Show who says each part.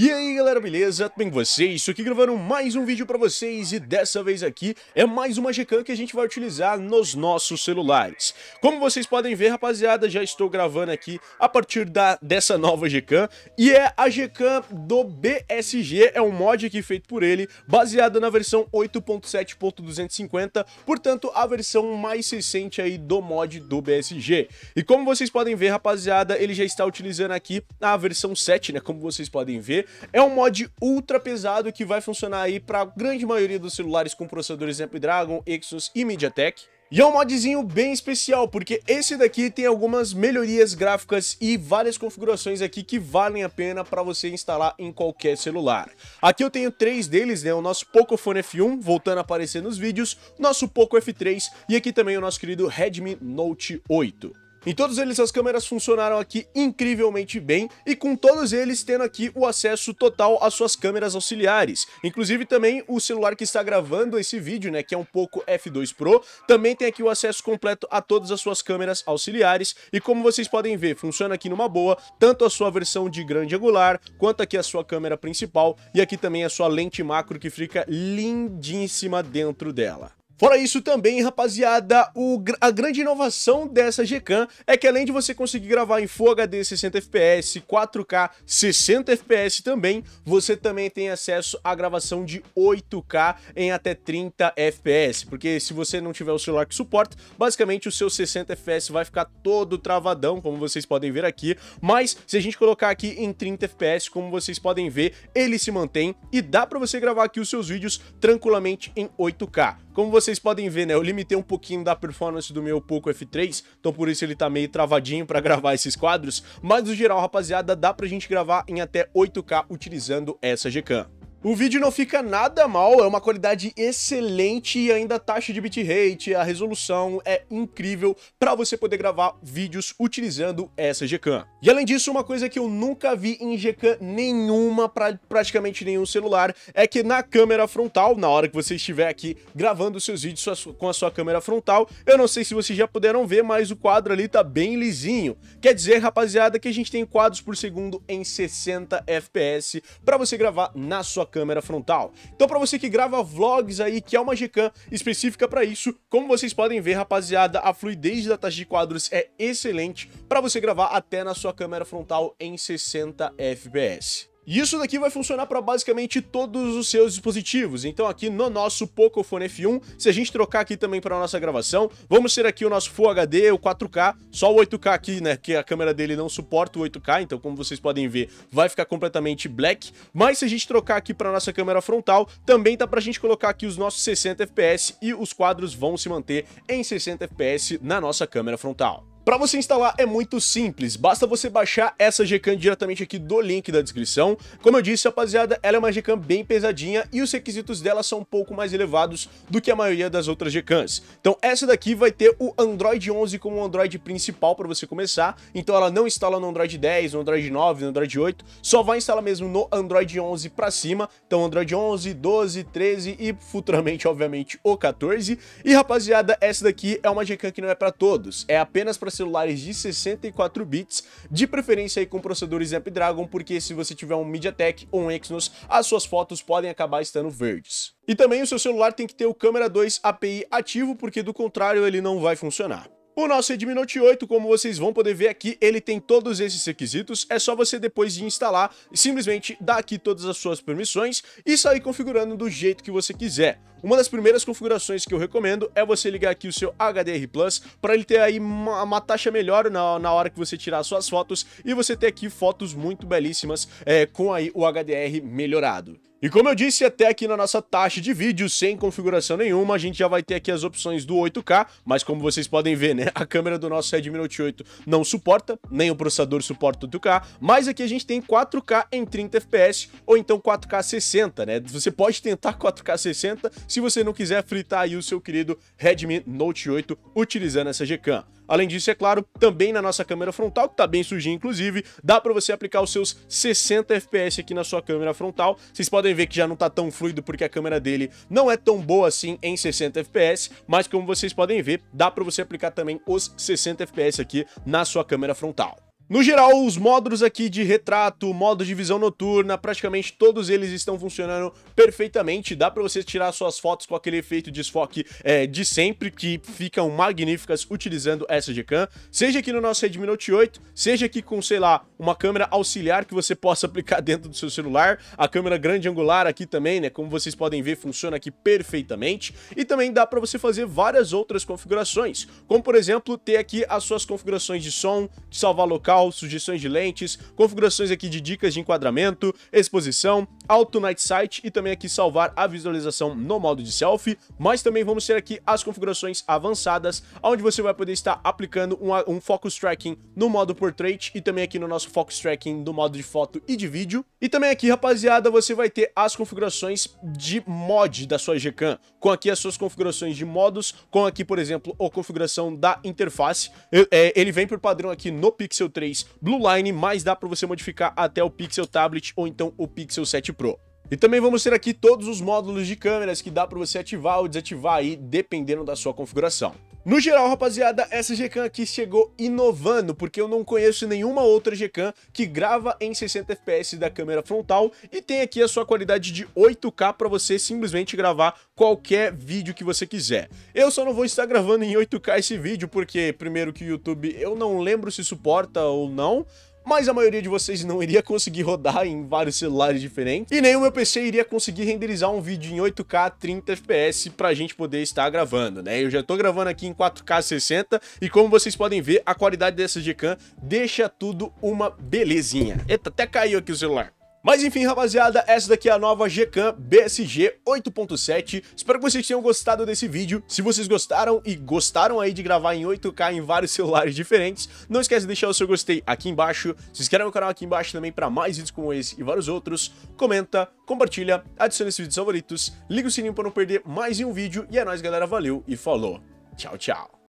Speaker 1: E aí galera, beleza? Tudo bem com vocês? Estou aqui gravando mais um vídeo para vocês e dessa vez aqui é mais uma Gcam que a gente vai utilizar nos nossos celulares. Como vocês podem ver, rapaziada, já estou gravando aqui a partir da, dessa nova Gcam e é a Gcam do BSG, é um mod aqui feito por ele, baseado na versão 8.7.250, portanto a versão mais recente aí do mod do BSG. E como vocês podem ver, rapaziada, ele já está utilizando aqui a versão 7, né, como vocês podem ver, é um mod ultra pesado que vai funcionar aí para a grande maioria dos celulares com processadores Snapdragon, Exynos e MediaTek. E é um modzinho bem especial, porque esse daqui tem algumas melhorias gráficas e várias configurações aqui que valem a pena para você instalar em qualquer celular. Aqui eu tenho três deles, né? O nosso Pocophone F1, voltando a aparecer nos vídeos, nosso Poco F3 e aqui também o nosso querido Redmi Note 8. Em todos eles as câmeras funcionaram aqui incrivelmente bem e com todos eles tendo aqui o acesso total às suas câmeras auxiliares. Inclusive também o celular que está gravando esse vídeo, né, que é um pouco F2 Pro, também tem aqui o acesso completo a todas as suas câmeras auxiliares e como vocês podem ver, funciona aqui numa boa, tanto a sua versão de grande angular, quanto aqui a sua câmera principal e aqui também a sua lente macro que fica lindíssima dentro dela. Fora isso também, rapaziada, o, a grande inovação dessa Gcam é que além de você conseguir gravar em Full HD 60 FPS, 4K 60 FPS também, você também tem acesso à gravação de 8K em até 30 FPS, porque se você não tiver o celular que suporta, basicamente o seu 60 FPS vai ficar todo travadão, como vocês podem ver aqui, mas se a gente colocar aqui em 30 FPS, como vocês podem ver, ele se mantém e dá para você gravar aqui os seus vídeos tranquilamente em 8K. Como você vocês podem ver, né, eu limitei um pouquinho da performance do meu Poco F3, então por isso ele tá meio travadinho pra gravar esses quadros, mas no geral, rapaziada, dá pra gente gravar em até 8K utilizando essa Gcam. O vídeo não fica nada mal, é uma qualidade excelente e ainda a taxa de bitrate, a resolução é incrível para você poder gravar vídeos utilizando essa Gcam. E além disso, uma coisa que eu nunca vi em Gcam nenhuma para praticamente nenhum celular é que na câmera frontal, na hora que você estiver aqui gravando seus vídeos com a sua câmera frontal, eu não sei se vocês já puderam ver, mas o quadro ali tá bem lisinho. Quer dizer, rapaziada, que a gente tem quadros por segundo em 60 FPS para você gravar na sua câmera frontal. Então para você que grava vlogs aí, que é uma Gcam específica para isso, como vocês podem ver, rapaziada, a fluidez da taxa de quadros é excelente para você gravar até na sua câmera frontal em 60 fps. E isso daqui vai funcionar para basicamente todos os seus dispositivos. Então aqui no nosso Pocophone F1, se a gente trocar aqui também para nossa gravação, vamos ter aqui o nosso Full HD, o 4K, só o 8K aqui, né, que a câmera dele não suporta o 8K, então como vocês podem ver, vai ficar completamente black. Mas se a gente trocar aqui para nossa câmera frontal, também dá pra gente colocar aqui os nossos 60 FPS e os quadros vão se manter em 60 FPS na nossa câmera frontal. Para você instalar é muito simples, basta você baixar essa Gcam diretamente aqui do link da descrição. Como eu disse, rapaziada, ela é uma Gcam bem pesadinha e os requisitos dela são um pouco mais elevados do que a maioria das outras Gcams. Então essa daqui vai ter o Android 11 como o Android principal para você começar, então ela não instala no Android 10, no Android 9, no Android 8, só vai instalar mesmo no Android 11 para cima, então Android 11, 12, 13 e futuramente, obviamente, o 14. E rapaziada, essa daqui é uma Gcam que não é para todos, é apenas para celulares de 64 bits, de preferência aí com processadores Snapdragon, porque se você tiver um MediaTek ou um Exynos, as suas fotos podem acabar estando verdes. E também o seu celular tem que ter o câmera 2 API ativo, porque do contrário ele não vai funcionar. O nosso Redmi Note 8, como vocês vão poder ver aqui, ele tem todos esses requisitos, é só você depois de instalar, simplesmente dar aqui todas as suas permissões e sair configurando do jeito que você quiser. Uma das primeiras configurações que eu recomendo é você ligar aqui o seu HDR Plus para ele ter aí uma, uma taxa melhor na, na, hora que você tirar suas fotos e você ter aqui fotos muito belíssimas é, com aí o HDR melhorado. E como eu disse, até aqui na nossa taxa de vídeo, sem configuração nenhuma, a gente já vai ter aqui as opções do 8K, mas como vocês podem ver, né, a câmera do nosso Redmi Note 8 não suporta, nem o processador suporta 8K, mas aqui a gente tem 4K em 30 FPS ou então 4K 60, né? Você pode tentar 4K 60 se você não quiser fritar aí o seu querido Redmi Note 8 utilizando essa Gcam. Além disso, é claro, também na nossa câmera frontal, que está bem sujinha inclusive, dá para você aplicar os seus 60 FPS aqui na sua câmera frontal. Vocês podem ver que já não está tão fluido porque a câmera dele não é tão boa assim em 60 FPS, mas como vocês podem ver, dá para você aplicar também os 60 FPS aqui na sua câmera frontal. No geral, os módulos aqui de retrato, modo de visão noturna, praticamente todos eles estão funcionando perfeitamente. Dá para você tirar suas fotos com aquele efeito desfoque é, de sempre, que ficam magníficas utilizando essa Gcam. Seja aqui no nosso Redmi Note 8, seja aqui com, sei lá, uma câmera auxiliar que você possa aplicar dentro do seu celular. A câmera grande angular aqui também, né? Como vocês podem ver, funciona aqui perfeitamente. E também dá para você fazer várias outras configurações, como por exemplo, ter aqui as suas configurações de som, de salvar local, sugestões de lentes, configurações aqui de dicas de enquadramento, exposição, Auto Night Sight e também aqui salvar a visualização no modo de selfie, mas também vamos ter aqui as configurações avançadas, onde você vai poder estar aplicando um, um focus tracking no modo portrait e também aqui no nosso focus tracking no modo de foto e de vídeo. E também aqui, rapaziada, você vai ter as configurações de mod da sua Gcam, com aqui as suas configurações de modos, com aqui, por exemplo, a configuração da interface. É, ele vem por padrão aqui no Pixel 3 Blue Line, mas dá para você modificar até o Pixel Tablet ou então o Pixel 7 Pro. E também vamos ter aqui todos os módulos de câmeras que dá para você ativar ou desativar aí, dependendo da sua configuração. No geral, rapaziada, essa Gcam aqui chegou inovando, porque eu não conheço nenhuma outra Gcam que grava em 60 fps da câmera frontal e tem aqui a sua qualidade de 8K para você simplesmente gravar qualquer vídeo que você quiser. Eu só não vou estar gravando em 8K esse vídeo, porque primeiro que o YouTube eu não lembro se suporta ou não, mas a maioria de vocês não iria conseguir rodar em vários celulares diferentes, e nem o meu PC iria conseguir renderizar um vídeo em 8K 30 FPS pra gente poder estar gravando, né? Eu já tô gravando aqui em 4K 60, e como vocês podem ver, a qualidade dessa Gcam deixa tudo uma belezinha. Eita, até caiu aqui o celular. Mas enfim, rapaziada, essa daqui é a nova Gcam BSG 8.7. Espero que vocês tenham gostado desse vídeo. Se vocês gostaram e gostaram aí de gravar em 8K em vários celulares diferentes, não esquece de deixar o seu gostei aqui embaixo. Se inscreve no canal aqui embaixo também para mais vídeos como esse e vários outros. Comenta, compartilha, adiciona esses vídeos favoritos, liga o sininho para não perder mais um vídeo. E é nóis, galera. Valeu e falou. Tchau, tchau.